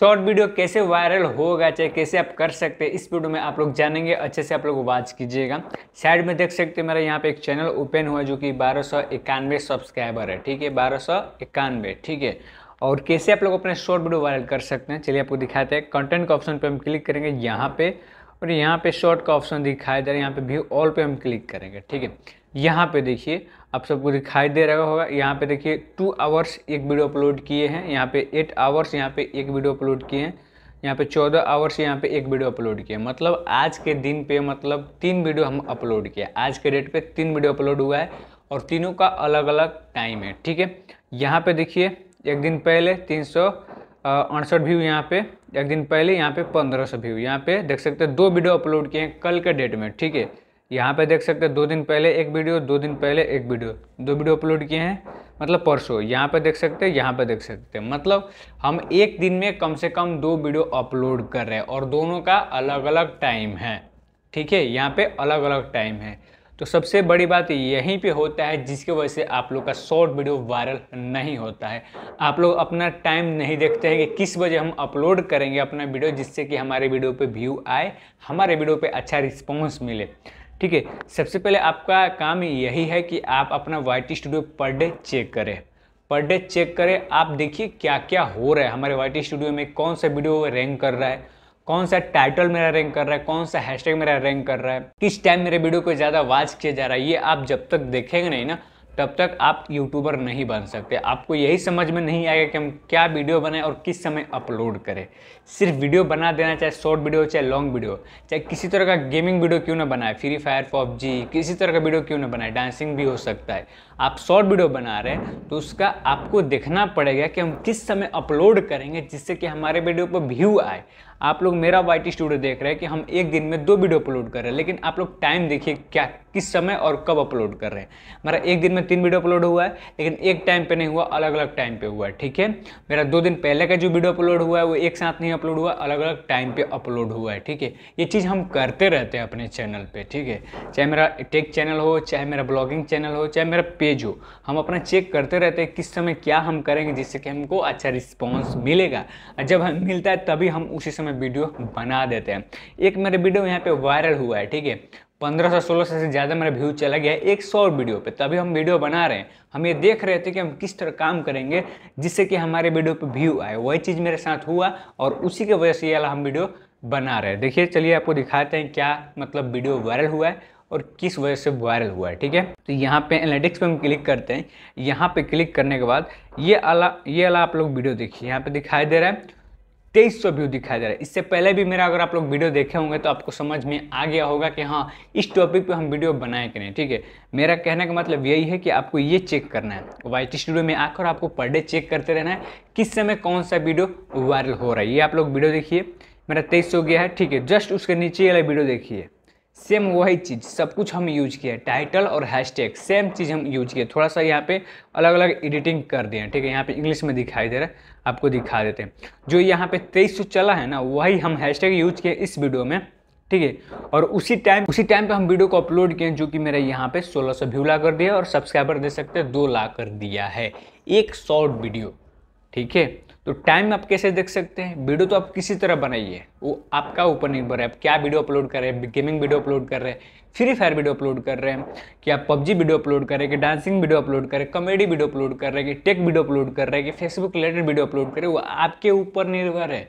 short video कैसे viral होगा चाहे कैसे आप कर सकते हैं इस वीडियो में आप लोग जानेंगे अच्छे से आप लोग वॉच कीजिएगा साइड में देख सकते हैं मेरा यहाँ पे एक चैनल ओपन हुआ जो कि बारह सौ इक्यानवे सब्सक्राइबर है ठीक है बारह सौ इक्यानवे ठीक है और कैसे आप लोग अपने शॉर्ट वीडियो वायरल कर सकते हैं चलिए आपको दिखाते हैं कंटेंट का ऑप्शन पर हम क्लिक करेंगे यहाँ पे और यहाँ पे शॉर्ट का ऑप्शन दिखाई दे रहा है यहाँ पर व्यू ऑल पर हम क्लिक करेंगे ठीक है यहाँ पे देखिए आप सबको दिखाई दे रहा होगा यहाँ पे देखिए टू आवर्स एक वीडियो अपलोड किए हैं यहाँ पे एट आवर्स यहाँ पे एक वीडियो अपलोड किए हैं यहाँ पे चौदह आवर्स यहाँ पे एक वीडियो अपलोड किए मतलब आज के दिन पे मतलब तीन वीडियो हम अपलोड किए आज के डेट पे तीन वीडियो अपलोड हुआ है और तीनों का अलग अलग टाइम है ठीक है यहाँ पे देखिए एक दिन पहले तीन सौ अड़सठ व्यू यहाँ पे एक दिन पहले यहाँ पे पंद्रह सौ व्यू यहाँ पे देख सकते हैं दो वीडियो अपलोड किए हैं कल के डेट में ठीक है यहाँ पे देख सकते हैं दो दिन पहले एक वीडियो दो दिन पहले एक वीडियो दो वीडियो अपलोड किए हैं मतलब परसों यहाँ पे देख सकते हैं यहाँ पे देख सकते हैं मतलब हम एक दिन में कम से कम दो वीडियो अपलोड कर रहे हैं और दोनों का अलग अलग टाइम है ठीक है यहाँ पे अलग अलग टाइम है तो सबसे बड़ी बात यहीं पे होता है जिसकी वजह से आप लोग का शॉर्ट वीडियो वायरल नहीं होता है आप लोग अपना टाइम नहीं देखते हैं कि किस वजह हम अपलोड करेंगे अपना वीडियो जिससे कि हमारे वीडियो पे व्यू आए हमारे वीडियो पे अच्छा रिस्पॉन्स मिले ठीक है सबसे पहले आपका काम यही है कि आप अपना Y studio per day check करें पर डे चेक करें आप देखिए क्या क्या हो रहा है हमारे वाई स्टूडियो में कौन सा वीडियो रैंक कर रहा है कौन सा टाइटल मेरा रैंक कर रहा है कौन सा हैशटैग मेरा रैंक कर रहा है किस टाइम मेरे वीडियो को ज़्यादा वाच किया जा रहा है ये आप जब तक देखेंगे नहीं ना तब तक आप यूट्यूबर नहीं बन सकते आपको यही समझ में नहीं आएगा कि हम क्या वीडियो बनाएं और किस समय अपलोड करें सिर्फ वीडियो बना देना चाहे शॉर्ट वीडियो चाहे लॉन्ग वीडियो चाहे किसी तरह का गेमिंग वीडियो क्यों ना बनाए फ्री फायर पबजी किसी तरह का वीडियो क्यों ना बनाए डांसिंग भी हो सकता है आप शॉर्ट वीडियो बना रहे हैं तो उसका आपको देखना पड़ेगा कि हम किस समय अपलोड करेंगे जिससे कि हमारे वीडियो पर व्यू आए आप लोग मेरा वाइट स्टूडियो देख रहे हैं कि हम एक दिन में दो वीडियो अपलोड कर रहे हैं लेकिन आप लोग टाइम देखिए क्या किस समय और कब अपलोड कर रहे हैं मेरा एक दिन में तीन वीडियो अपलोड हुआ है लेकिन एक टाइम पे नहीं हुआ अलग अलग टाइम पे हुआ है ठीक है मेरा दो दिन पहले का जो वीडियो अपलोड हुआ है वो एक साथ नहीं अपलोड हुआ अलग अलग टाइम पे अपलोड हुआ है ठीक है ये चीज़ हम करते रहते हैं अपने चैनल पर ठीक है चाहे मेरा टेक चैनल हो चाहे मेरा ब्लॉगिंग चैनल हो चाहे मेरा पेज हो हम अपना चेक करते रहते हैं किस समय क्या हम करेंगे जिससे कि हमको अच्छा रिस्पॉन्स मिलेगा जब हम मिलता है तभी हम उसी समय में वीडियो बना देते हैं एक मेरे वीडियो यहाँ पे वायरल हुआ है ठीक है पंद्रह सौ सोलह सौ से ज़्यादा मेरा व्यू चला गया है एक सौ वीडियो पे तभी हम वीडियो बना रहे हैं हम ये देख रहे थे कि हम किस तरह काम करेंगे जिससे कि हमारे वीडियो पे व्यू आए वही चीज़ मेरे साथ हुआ और उसी के वजह से ये हम वीडियो बना रहे हैं देखिए चलिए आपको दिखाते हैं क्या मतलब वीडियो वायरल हुआ है और किस वजह से वायरल हुआ है ठीक है तो यहाँ पे एनालिटिक्स पे हम क्लिक करते हैं यहाँ पे क्लिक करने के बाद ये अला ये अला आप लोग वीडियो देखिए यहाँ पे दिखाई दे रहा है तेईस सौ व्यू दिखाया जा रहा है इससे पहले भी मेरा अगर आप लोग वीडियो देखे होंगे तो आपको समझ में आ गया होगा कि हाँ इस टॉपिक पे हम वीडियो बनाए कि नहीं ठीक है मेरा कहने का मतलब यही है कि आपको ये चेक करना है वाइट स्टूडियो में आकर आपको पर डे चेक करते रहना है किस समय कौन सा वीडियो वायरल हो रहा है ये आप लोग वीडियो देखिए मेरा तेईस गया है ठीक है जस्ट उसके नीचे वाला वीडियो देखिए सेम वही चीज़ सब कुछ हम यूज किए टाइटल और हैशटैग सेम चीज़ हम यूज किए थोड़ा सा यहाँ पे अलग अलग एडिटिंग कर दिए ठीक है यहाँ पे इंग्लिश में दिखाई दे रहा है आपको दिखा देते हैं जो यहाँ पे तेईस सौ चला है ना वही हम हैशटैग यूज किए इस वीडियो में ठीक है और उसी टाइम उसी टाइम पे हम वीडियो को अपलोड किए जो कि मेरा यहाँ पे सोलह सौ व्यू ला कर दिया और सब्सक्राइबर दे सकते हैं दो ला कर दिया है एक शॉर्ट वीडियो ठीक है तो टाइम आप कैसे देख सकते हैं वीडियो तो आप किसी तरह बनाइए वो आपका ऊपर निर्भर है आप क्या वीडियो अपलोड कर रहे हैं गेमिंग वीडियो अपलोड कर रहे हैं फ्री फायर वीडियो अपलोड कर रहे हैं कि आप पबजी वीडियो अपलोड कर रहे हैं कि डांसिंग वीडियो अपलोड कर रहे हैं कॉमेडी वीडियो अपलोड कर रहे हैं कि टेक वीडियो अपलोड कर रहे हैं कि फेसबुक रिलेटेड वीडियो अपलोड करें वो आपके ऊपर निर्भर है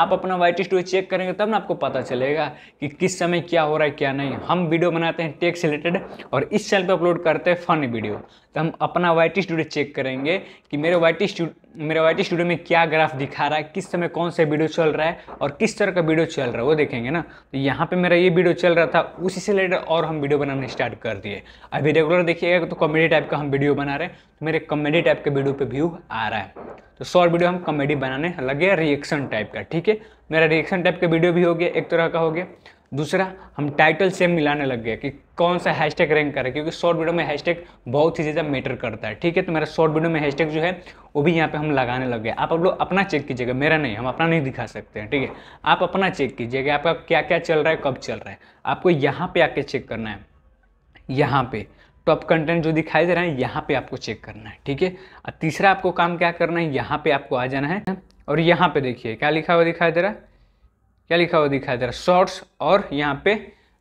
आप अपना वाइट स्टोरी चेक करेंगे तब ना आपको पता चलेगा कि किस समय क्या हो रहा है क्या नहीं हम वीडियो बनाते हैं टेक से रिलेटेड और इस चैनल पर अपलोड करते हैं फन वीडियो तो हम अपना वाइट स्टोरी चेक करेंगे कि मेरे वाइट स्टूडियो मेरा वाई स्टूडियो में क्या ग्राफ दिखा रहा है किस समय कौन सा वीडियो चल रहा है और किस तरह का वीडियो चल रहा है वो देखेंगे ना तो यहाँ पे मेरा ये वीडियो चल रहा था उसी से रिलेटेड और हम वीडियो बनाने स्टार्ट कर दिए अभी रेगुलर देखिएगा तो कॉमेडी टाइप का हम वीडियो बना रहे हैं तो मेरे कॉमेडी टाइप के वीडियो पर व्यू आ रहा है तो शॉर्ट वीडियो हम कॉमेडी बनाने लगे रिएक्शन टाइप का ठीक है मेरा रिएक्शन टाइप का वीडियो भी हो गया एक तरह का हो गया दूसरा हम टाइटल सेम मिलाने लग गया कि कौन सा हैशटैग रैंक करे क्योंकि शॉर्ट वीडियो में हैशटैग बहुत ही ज़्यादा मैटर करता है ठीक है तो मेरा शॉर्ट वीडियो में हैशटैग जो है वो भी यहाँ पे हम लगाने लग गए आप लोग अपना चेक कीजिएगा मेरा नहीं हम अपना नहीं दिखा सकते हैं ठीक है आप अपना चेक कीजिएगा आपका क्या क्या चल रहा है कब चल रहा है आपको यहाँ पे आके चेक करना है यहाँ पे टॉप कंटेंट जो दिखाई दे रहा है यहाँ पे आपको चेक करना है ठीक है और तीसरा आपको काम क्या करना है यहाँ पे आपको आ जाना है और यहाँ पे देखिए क्या लिखा हुआ दिखाई दे रहा है क्या लिखा हुआ दिखाई दे रहा है शॉर्ट्स और यहाँ पे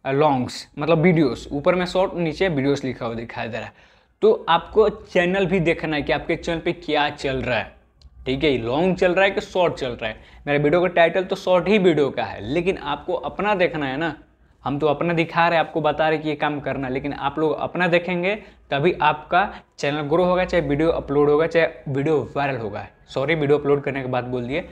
लॉन्ग्स मतलब वीडियोस ऊपर में शॉर्ट नीचे वीडियोस लिखा हुआ दिखाई दे रहा है तो आपको चैनल भी देखना है कि आपके चैनल पे क्या चल रहा है ठीक है लॉन्ग चल रहा है कि शॉर्ट चल रहा है मेरे वीडियो का टाइटल तो शॉर्ट ही वीडियो का है लेकिन आपको अपना देखना है ना हम तो अपना दिखा रहे हैं आपको बता रहे हैं कि ये काम करना है लेकिन आप लोग अपना देखेंगे तभी आपका चैनल ग्रो होगा चाहे वीडियो अपलोड होगा चाहे वीडियो वायरल होगा सॉरी वीडियो अपलोड करने के बाद बोल दिए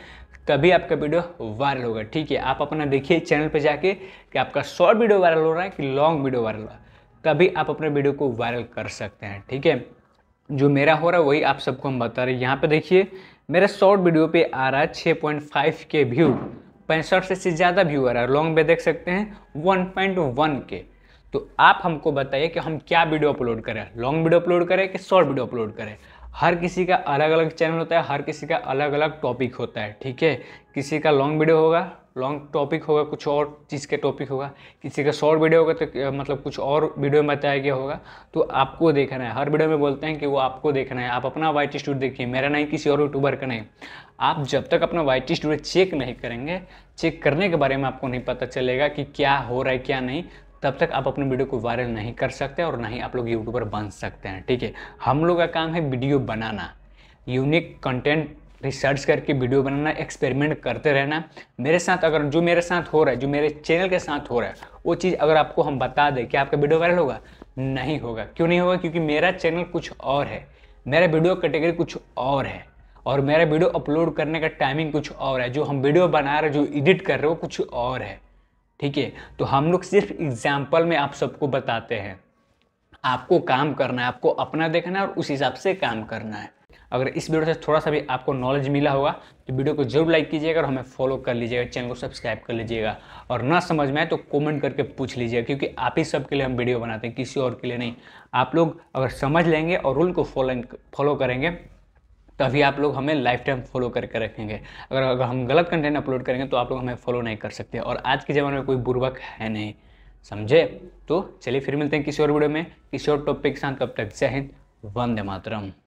तभी आपका वीडियो वायरल होगा ठीक है आप अपना देखिए चैनल पर जाके कि आपका शॉर्ट वीडियो वायरल हो रहा है कि लॉन्ग वीडियो वायरल हो रहा है तभी आप अपने वीडियो को वायरल कर सकते हैं ठीक है जो मेरा हो रहा है वही आप सबको हम बता रहे हैं यहाँ पर देखिए मेरा शॉर्ट वीडियो पर आ रहा है छः पॉइंट फाइव के व्यू पैंसठ से ज़्यादा व्यू आ रहा है लॉन्ग में देख सकते हैं वन पॉइंट वन के तो आप हमको बताइए कि हम क्या वीडियो अपलोड करें लॉन्ग वीडियो अपलोड करें कि शॉर्ट वीडियो अपलोड करें हर किसी का अलग अलग चैनल होता है हर किसी का अलग अलग टॉपिक होता है ठीक है किसी का लॉन्ग वीडियो होगा लॉन्ग टॉपिक होगा कुछ और चीज़ के टॉपिक होगा किसी का शॉर्ट वीडियो होगा तो मतलब कुछ और वीडियो में बताया गया होगा तो आपको देखना है हर वीडियो में बोलते हैं कि वो आपको देखना है आप अपना वाइट स्टूडियो देखिए मेरा नहीं किसी और यूट्यूबर का नहीं आप जब तक अपना वाइट स्टूडियो चेक नहीं करेंगे चेक करने के बारे में आपको नहीं पता चलेगा कि क्या हो रहा है क्या नहीं तब तक आप अपनी वीडियो को वायरल नहीं कर सकते और ना ही आप लोग यूट्यूबर बन सकते हैं ठीक है हम लोग का काम है वीडियो बनाना यूनिक कंटेंट रिसर्च करके वीडियो बनाना एक्सपेरिमेंट करते रहना मेरे साथ अगर जो मेरे साथ हो रहा है जो मेरे चैनल के साथ हो रहा है वो चीज़ अगर आपको हम बता दें कि आपका वीडियो वायरल होगा नहीं होगा क्यों नहीं होगा क्योंकि मेरा चैनल कुछ और है मेरा वीडियो कैटेगरी कुछ और है और मेरा वीडियो अपलोड करने का टाइमिंग कुछ और है जो हम वीडियो बना रहे जो एडिट कर रहे हो कुछ और है ठीक है तो हम लोग सिर्फ एग्जाम्पल में आप सबको बताते हैं आपको काम करना है आपको अपना देखना है और उस हिसाब से काम करना है अगर इस वीडियो से थोड़ा सा भी आपको नॉलेज मिला होगा तो वीडियो को जरूर लाइक कीजिएगा और हमें फॉलो कर लीजिएगा चैनल को सब्सक्राइब कर लीजिएगा और ना समझ में आए तो कमेंट करके पूछ लीजिएगा क्योंकि आप ही सबके लिए हम वीडियो बनाते हैं किसी और के लिए नहीं आप लोग अगर समझ लेंगे और रूल को फॉलो फॉलो करेंगे तभी आप लोग हमें लाइफ टाइम फॉलो करके रखेंगे अगर अगर हम गलत कंटेंट अपलोड करेंगे तो आप लोग हमें फॉलो नहीं कर सकते और आज के ज़माने में कोई बुरबक है नहीं समझे तो चलिए फिर मिलते हैं किसी और वीडियो में किसी और टॉपिक के साथ तब तक जय हिंद वंदे मातरम